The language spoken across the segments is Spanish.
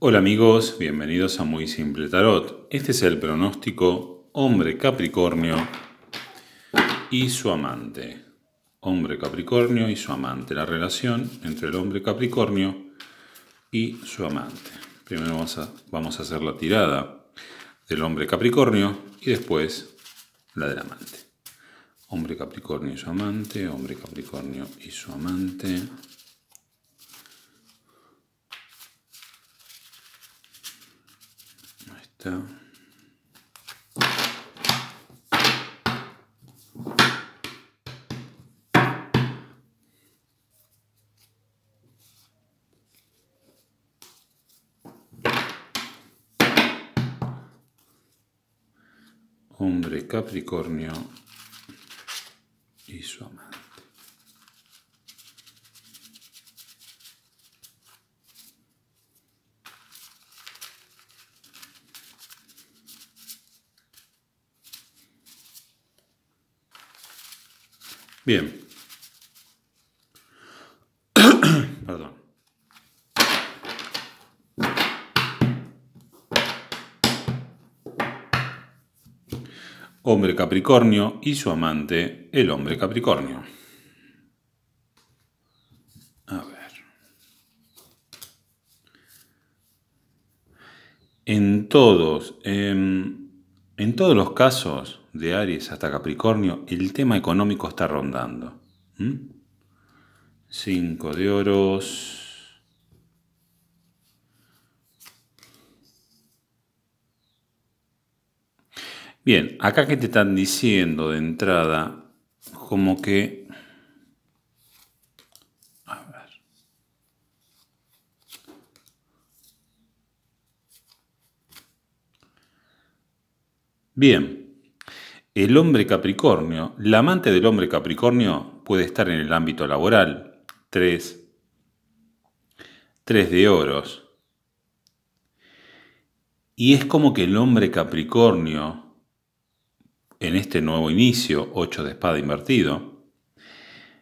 Hola amigos, bienvenidos a Muy Simple Tarot. Este es el pronóstico Hombre Capricornio y su amante. Hombre Capricornio y su amante. La relación entre el hombre Capricornio y su amante. Primero vamos a, vamos a hacer la tirada del hombre Capricornio y después la del amante. Hombre Capricornio y su amante, hombre Capricornio y su amante. aspetta ombre capricornio e sua madre Bien. Perdón. Hombre Capricornio y su amante, el hombre Capricornio. A ver. En todos, em, en todos los casos, de Aries hasta Capricornio, el tema económico está rondando. Cinco de oros. Bien, acá que te están diciendo de entrada, como que... A ver. Bien, el hombre Capricornio, la amante del hombre Capricornio puede estar en el ámbito laboral. 3. 3 de oros. Y es como que el hombre Capricornio, en este nuevo inicio, 8 de espada invertido,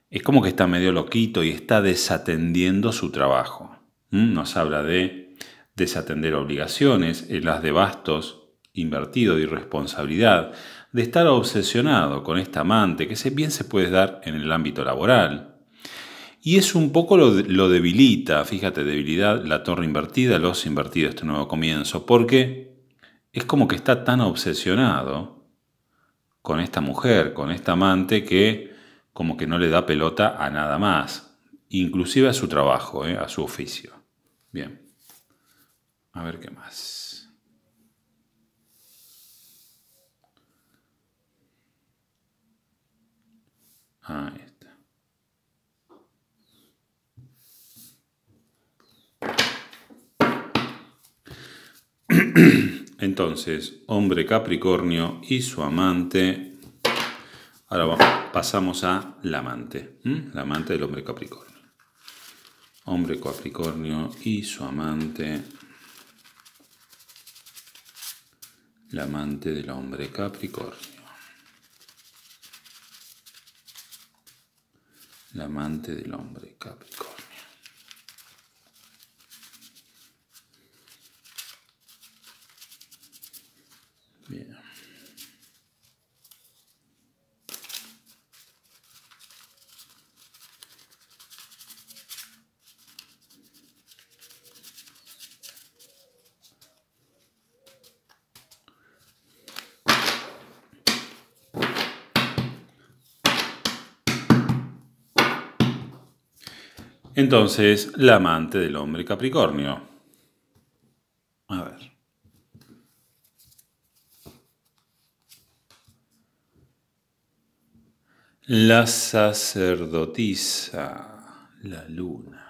es como que está medio loquito y está desatendiendo su trabajo. ¿Mm? Nos habla de desatender obligaciones, en las de bastos invertido de irresponsabilidad, de estar obsesionado con esta amante, que bien se puede dar en el ámbito laboral. Y es un poco lo, debilita, fíjate, debilidad, la torre invertida, los invertidos, este nuevo comienzo, porque es como que está tan obsesionado con esta mujer, con esta amante, que como que no le da pelota a nada más, inclusive a su trabajo, eh, a su oficio. Bien, a ver qué más. Ah, ahí está. Entonces, hombre Capricornio y su amante. Ahora vamos, pasamos a la amante, la amante del hombre Capricornio. Hombre Capricornio y su amante. La amante del hombre Capricornio. amante del hombre, Capricornio. Bien. Entonces, la amante del hombre Capricornio. A ver. La sacerdotisa, la luna.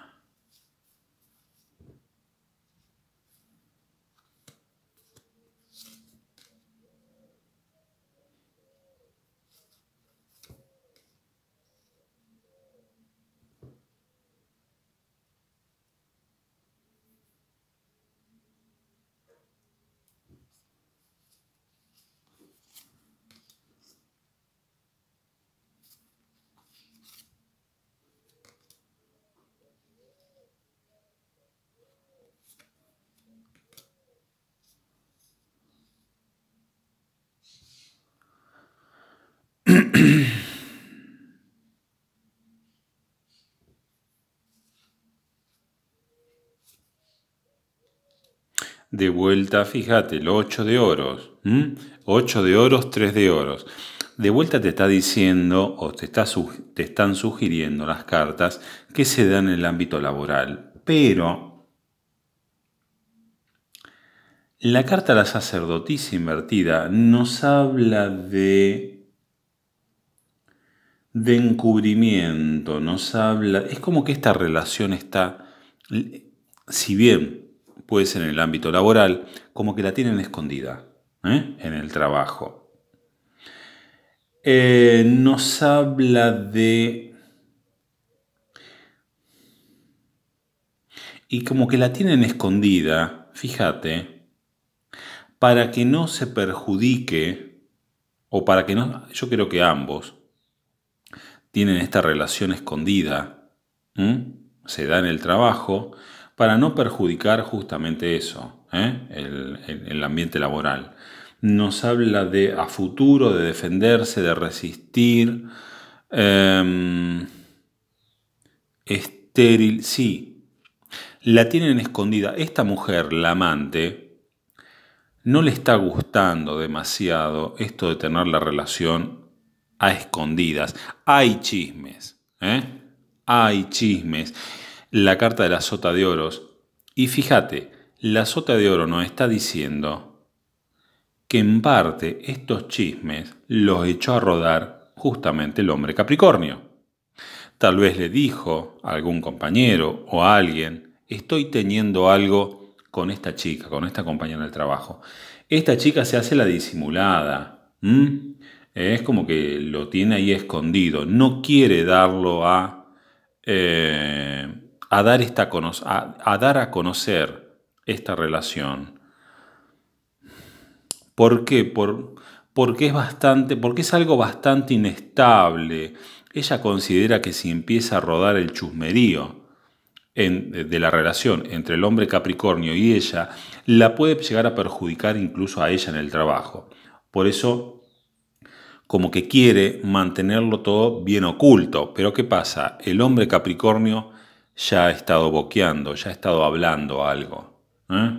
De vuelta, fíjate, el 8 de oros. 8 de oros, 3 de oros. De vuelta te está diciendo o te, te están sugiriendo las cartas que se dan en el ámbito laboral. Pero la carta de la sacerdotisa invertida nos habla de de encubrimiento, nos habla, es como que esta relación está, si bien puede ser en el ámbito laboral, como que la tienen escondida ¿eh? en el trabajo. Eh, nos habla de... Y como que la tienen escondida, fíjate, para que no se perjudique, o para que no, yo creo que ambos, tienen esta relación escondida, se da en el trabajo, para no perjudicar justamente eso, ¿eh? el, ambiente laboral. Nos habla de a futuro, de defenderse, de resistir. Em, estéril, sí. La tienen escondida. Esta mujer, la amante, no le está gustando demasiado esto de tener la relación a escondidas. Hay chismes, ¿eh? hay chismes. La carta de la sota de oros. Y fíjate, la sota de oro nos está diciendo que en parte estos chismes los echó a rodar justamente el hombre Capricornio. Tal vez le dijo a algún compañero o a alguien, estoy teniendo algo con esta chica, con esta compañera del trabajo. Esta chica se hace la disimulada es como que lo tiene ahí escondido, no quiere darlo a, eh, a, dar, esta, a, dar a conocer esta relación. ¿Por qué? Por, porque es bastante, porque es algo bastante inestable. Ella considera que si empieza a rodar el chusmerío de la relación entre el hombre Capricornio y ella, la puede llegar a perjudicar incluso a ella en el trabajo. Por eso como que quiere mantenerlo todo bien oculto. Pero ¿qué pasa? El hombre Capricornio ya ha estado boqueando, ya ha estado hablando algo. ¿eh?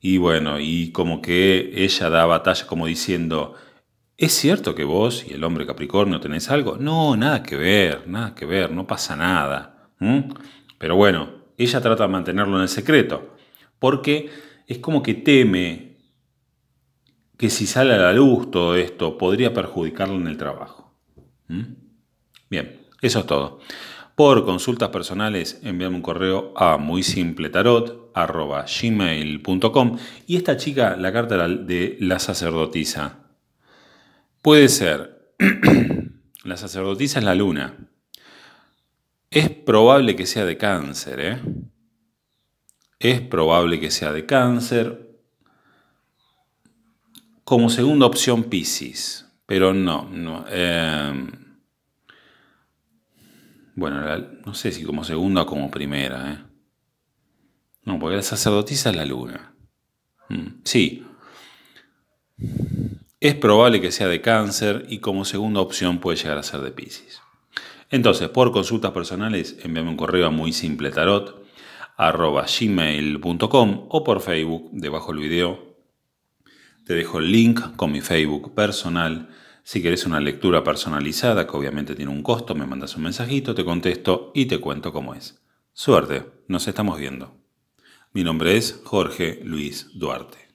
Y bueno, y como que ella da batalla como diciendo, ¿es cierto que vos y el hombre Capricornio tenés algo? No, nada que ver, nada que ver, no pasa nada. Pero bueno, ella trata de mantenerlo en el secreto, porque es como que teme que si sale a la luz todo esto podría perjudicarlo en el trabajo. ¿Mm? Bien, eso es todo. Por consultas personales, envíame un correo a muy simple tarot y esta chica, la carta de la sacerdotisa. Puede ser, la sacerdotisa es la luna. Es probable que sea de cáncer, ¿eh? Es probable que sea de cáncer como segunda opción Pisces, pero no, no. Em, bueno, no sé si como segunda o como primera. ¿eh? No, porque la sacerdotisa es la luna. Mm, sí. Es probable que sea de cáncer y como segunda opción puede llegar a ser de Pisces. Entonces, por consultas personales, envíame un correo a muy simple tarot o por Facebook, debajo del video, te dejo el link con mi Facebook personal. Si querés una lectura personalizada, que obviamente tiene un costo, me mandas un mensajito, te contesto y te cuento cómo es. Suerte, nos estamos viendo. Mi nombre es Jorge Luis Duarte.